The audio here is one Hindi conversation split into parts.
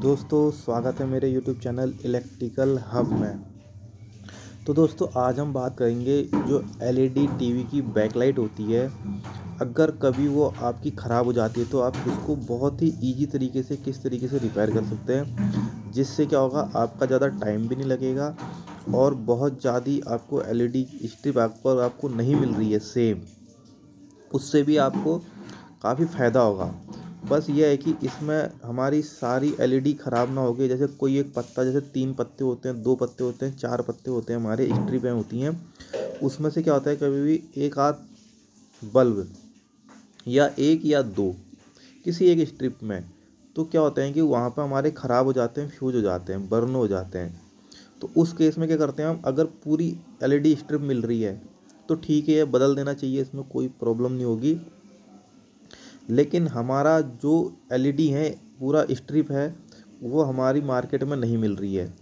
दोस्तों स्वागत है मेरे यूट्यूब चैनल इलेक्ट्रिकल हब में तो दोस्तों आज हम बात करेंगे जो एल ई टीवी की बैकलाइट होती है अगर कभी वो आपकी ख़राब हो जाती है तो आप उसको बहुत ही ईजी तरीके से किस तरीके से रिपेयर कर सकते हैं जिससे क्या होगा आपका ज़्यादा टाइम भी नहीं लगेगा और बहुत ज़्यादा आपको एल ई स्ट्रिप पर आपको नहीं मिल रही है सेम उससे भी आपको काफ़ी फ़ायदा होगा बस ये है कि इसमें हमारी सारी एलईडी e ख़राब ना हो गई जैसे कोई एक पत्ता जैसे तीन पत्ते होते हैं दो पत्ते होते हैं चार पत्ते होते हैं हमारे स्ट्रिपें होती हैं उसमें से क्या होता है कभी भी एक आध बल्ब या एक या दो किसी एक स्ट्रिप में तो क्या होता है कि वहाँ पर हमारे ख़राब हो जाते हैं फ्यूज हो जाते हैं बर्न हो जाते हैं तो उस केस में क्या करते हैं हम अगर पूरी एलईडी स्ट्रिप e मिल रही है तो ठीक है बदल देना चाहिए इसमें कोई प्रॉब्लम नहीं होगी लेकिन हमारा जो एल ई डी है पूरा स्ट्रिप है वो हमारी मार्केट में नहीं मिल रही है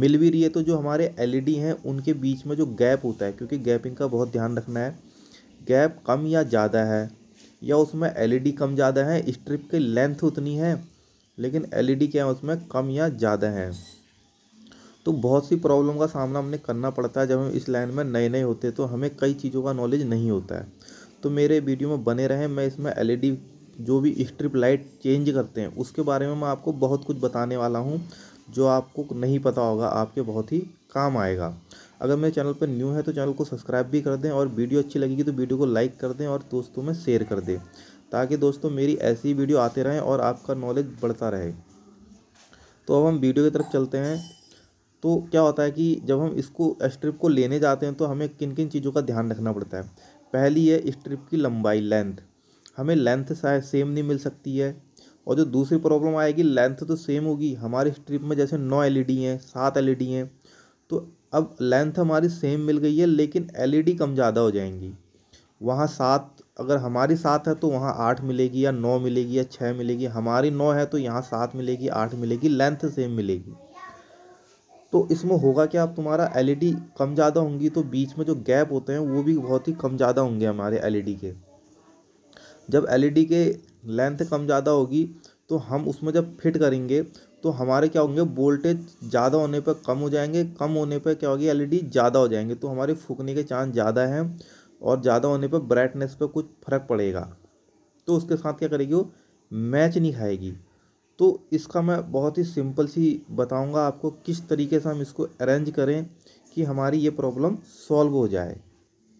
मिल भी रही है तो जो हमारे एल ई डी हैं उनके बीच में जो गैप होता है क्योंकि गैपिंग का बहुत ध्यान रखना है गैप कम या ज़्यादा है या उसमें एल ई डी कम ज़्यादा है स्ट्रिप की लेंथ उतनी है लेकिन एल ई डी क्या है उसमें कम या ज़्यादा है तो बहुत सी प्रॉब्लम का सामना हमने करना पड़ता है जब हम इस लाइन में नए नए होते तो हमें कई चीज़ों का नॉलेज नहीं होता है तो मेरे वीडियो में बने रहें मैं इसमें एलईडी e जो भी स्ट्रिप लाइट चेंज करते हैं उसके बारे में मैं आपको बहुत कुछ बताने वाला हूँ जो आपको नहीं पता होगा आपके बहुत ही काम आएगा अगर मेरे चैनल पर न्यू है तो चैनल को सब्सक्राइब भी कर दें और वीडियो अच्छी लगेगी तो वीडियो को लाइक कर दें और दोस्तों में शेयर कर दें ताकि दोस्तों मेरी ऐसी वीडियो आते रहें और आपका नॉलेज बढ़ता रहे तो अब हम वीडियो की तरफ चलते हैं तो क्या होता है कि जब हम इसको स्ट्रिप को लेने जाते हैं तो हमें किन किन चीज़ों का ध्यान रखना पड़ता है पहली है स्ट्रिप की लंबाई लेंथ हमें लेंथ शायद सेम नहीं मिल सकती है और जो दूसरी प्रॉब्लम आएगी लेंथ तो सेम होगी हमारे स्ट्रिप में जैसे नौ एल हैं सात एल हैं तो अब लेंथ हमारी सेम मिल गई है लेकिन एल कम ज़्यादा हो जाएंगी वहाँ सात अगर हमारी सात है तो वहाँ आठ मिलेगी या नौ मिलेगी या छः मिलेगी हमारी नौ है तो यहाँ सात मिलेगी आठ मिलेगी लेंथ सेम मिलेगी तो इसमें होगा क्या अब तुम्हारा एल e कम ज़्यादा होंगी तो बीच में जो गैप होते हैं वो भी बहुत ही कम ज़्यादा होंगे हमारे एल e के जब एल e के लेंथ कम ज़्यादा होगी तो हम उसमें जब फिट करेंगे तो हमारे क्या होंगे वोल्टेज ज़्यादा होने पर कम हो जाएंगे कम होने पर क्या होगी एल ज़्यादा हो जाएंगे तो हमारे फूकने के चांस ज़्यादा हैं और ज़्यादा होने पर ब्राइटनेस पर कुछ फ़र्क पड़ेगा तो उसके साथ क्या करेगी वो मैच नहीं खाएगी तो इसका मैं बहुत ही सिंपल सी बताऊँगा आपको किस तरीके से हम इसको अरेंज करें कि हमारी ये प्रॉब्लम सॉल्व हो जाए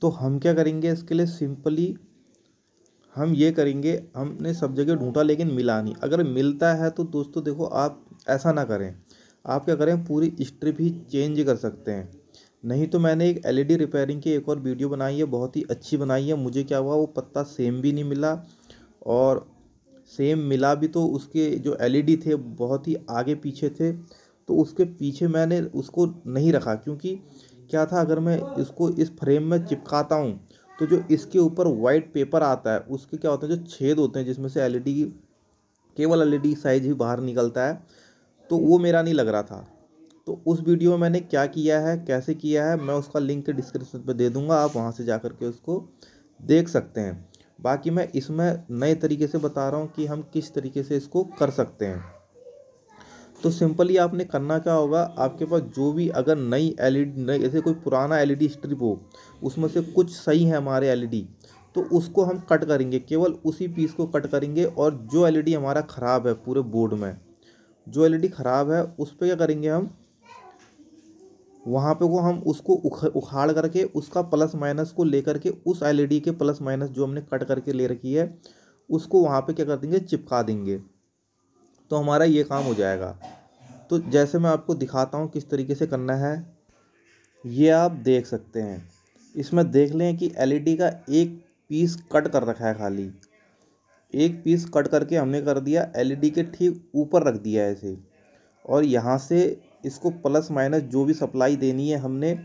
तो हम क्या करेंगे इसके लिए सिंपली हम ये करेंगे हमने सब जगह ढूंढा लेकिन मिला नहीं अगर मिलता है तो दोस्तों देखो आप ऐसा ना करें आप क्या करें पूरी स्ट्रिप ही चेंज कर सकते हैं नहीं तो मैंने एक एलईडी रिपेयरिंग e की एक और वीडियो बनाई है बहुत ही अच्छी बनाई है मुझे क्या हुआ वो पत्ता सेम भी नहीं मिला और सेम मिला भी तो उसके जो एल ई डी थे बहुत ही आगे पीछे थे तो उसके पीछे मैंने उसको नहीं रखा क्योंकि क्या था अगर मैं इसको इस फ्रेम में चिपकाता हूँ तो जो इसके ऊपर वाइट पेपर आता है उसके क्या होते हैं जो छेद होते हैं जिसमें से एल ई डी की केवल एल ई डी साइज ही बाहर निकलता है तो वो मेरा नहीं लग रहा था तो उस वीडियो में मैंने क्या किया है कैसे किया है मैं उसका लिंक डिस्क्रिप्शन पर दे दूँगा आप वहाँ से जा कर के उसको देख सकते हैं बाकी मैं इसमें नए तरीके से बता रहा हूँ कि हम किस तरीके से इसको कर सकते हैं तो सिंपली आपने करना क्या होगा आपके पास जो भी अगर नई एल ई डी नई ऐसे कोई पुराना एल ई डी स्ट्रिप हो उसमें से कुछ सही है हमारे एल ई डी तो उसको हम कट करेंगे केवल उसी पीस को कट करेंगे और जो एल ई डी हमारा ख़राब है पूरे बोर्ड में जो एल ई डी ख़राब है उस पर क्या करेंगे हम वहाँ पे वो हम उसको उख उखाड़ करके उसका प्लस माइनस को लेकर के उस एलईडी के प्लस माइनस जो हमने कट करके ले रखी है उसको वहाँ पे क्या कर देंगे चिपका देंगे तो हमारा ये काम हो जाएगा तो जैसे मैं आपको दिखाता हूँ किस तरीके से करना है ये आप देख सकते हैं इसमें देख लें कि एल का एक पीस कट कर रखा है खाली एक पीस कट करके हमने कर दिया एलईडी के ठीक ऊपर रख दिया है इसे और यहाँ से इसको प्लस माइनस जो भी सप्लाई देनी है हमने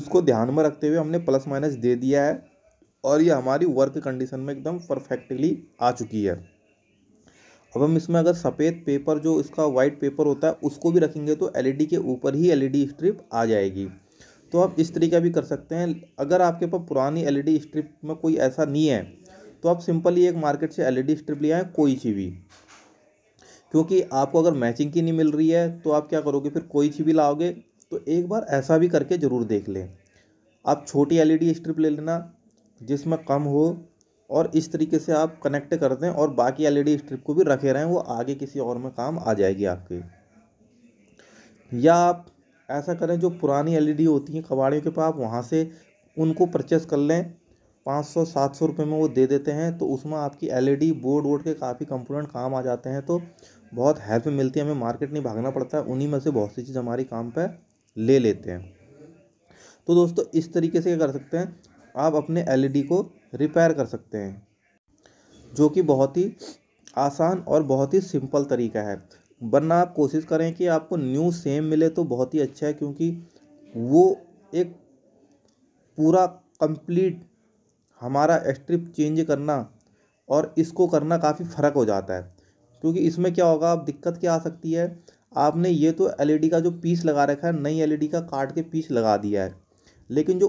उसको ध्यान में रखते हुए हमने प्लस माइनस दे दिया है और ये हमारी वर्क कंडीशन में एकदम परफेक्टली आ चुकी है अब हम इसमें अगर सफ़ेद पेपर जो इसका वाइट पेपर होता है उसको भी रखेंगे तो एलईडी e के ऊपर ही एलईडी स्ट्रिप e आ जाएगी तो आप इस तरीके भी कर सकते हैं अगर आपके पास पुरानी एलईडी स्ट्रिप e में कोई ऐसा नहीं है तो आप सिंपली एक मार्केट से एलईडी स्ट्रिप ले आएँ कोई सी भी क्योंकि आपको अगर मैचिंग की नहीं मिल रही है तो आप क्या करोगे फिर कोई सी भी लाओगे तो एक बार ऐसा भी करके ज़रूर देख लें आप छोटी एल स्ट्रिप e ले लेना जिसमें कम हो और इस तरीके से आप कनेक्ट कर दें और बाकी एल स्ट्रिप e को भी रखे रहें वो आगे किसी और में काम आ जाएगी आपके या आप ऐसा करें जो पुरानी एल e होती हैं कबाड़ियों के पास आप वहाँ से उनको परचेस कर लें पाँच सौ सात सौ रुपये में वो दे देते हैं तो उसमें आपकी एल बोर्ड वोर्ड के काफ़ी कंपोनेंट काम आ जाते हैं तो बहुत हेल्प मिलती है हमें मार्केट नहीं भागना पड़ता है उन्हीं में से बहुत सी चीज़ हमारी काम पर ले लेते हैं तो दोस्तों इस तरीके से क्या कर सकते हैं आप अपने एल e को रिपेयर कर सकते हैं जो कि बहुत ही आसान और बहुत ही सिंपल तरीका है वरना आप कोशिश करें कि आपको न्यू सेम मिले तो बहुत ही अच्छा है क्योंकि वो एक पूरा कंप्लीट हमारा स्ट्रिप चेंज करना और इसको करना काफ़ी फ़र्क हो जाता है क्योंकि इसमें क्या होगा आप दिक्कत क्या आ सकती है आपने ये तो एल e का जो पीस लगा रखा है नई एल e का काट के पीस लगा दिया है लेकिन जो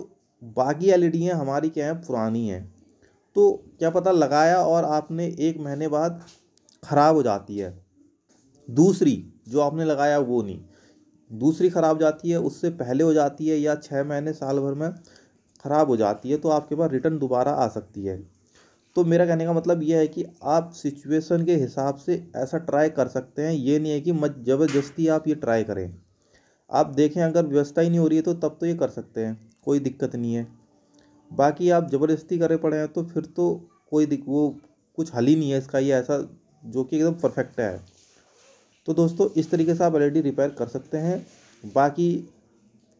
बाकी एल e हैं हमारी क्या है पुरानी हैं तो क्या पता लगाया और आपने एक महीने बाद ख़राब हो जाती है दूसरी जो आपने लगाया वो नहीं दूसरी ख़राब जाती है उससे पहले हो जाती है या छः महीने साल भर में ख़राब हो जाती है तो आपके पास रिटर्न दोबारा आ सकती है तो मेरा कहने का मतलब यह है कि आप सिचुएशन के हिसाब से ऐसा ट्राई कर सकते हैं ये नहीं है कि मत ज़बरदस्ती आप ये ट्राई करें आप देखें अगर व्यवस्था ही नहीं हो रही है तो तब तो ये कर सकते हैं कोई दिक्कत नहीं है बाकी आप ज़बरदस्ती करे पड़े हैं तो फिर तो कोई वो कुछ हल ही नहीं है इसका ये ऐसा जो कि एकदम परफेक्ट है तो दोस्तों इस तरीके से आप एलईडी रिपेयर e कर सकते हैं बाकी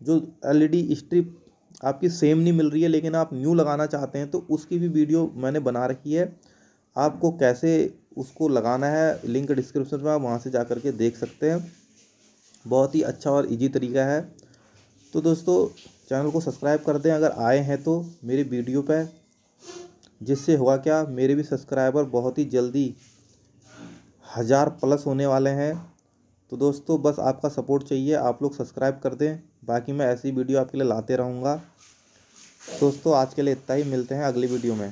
जो एलईडी स्ट्रिप e आपकी सेम नहीं मिल रही है लेकिन आप न्यू लगाना चाहते हैं तो उसकी भी वीडियो मैंने बना रखी है आपको कैसे उसको लगाना है लिंक डिस्क्रिप्शन में आप वहाँ से जा के देख सकते हैं बहुत ही अच्छा और इजी तरीका है तो दोस्तों चैनल को सब्सक्राइब कर दें अगर आए हैं तो मेरी वीडियो पर जिससे हुआ क्या मेरे भी सब्सक्राइबर बहुत ही जल्दी हज़ार प्लस होने वाले हैं तो दोस्तों बस आपका सपोर्ट चाहिए आप लोग सब्सक्राइब कर दें बाकी मैं ऐसी वीडियो आपके लिए लाते रहूँगा दोस्तों आज के लिए इतना ही मिलते हैं अगली वीडियो में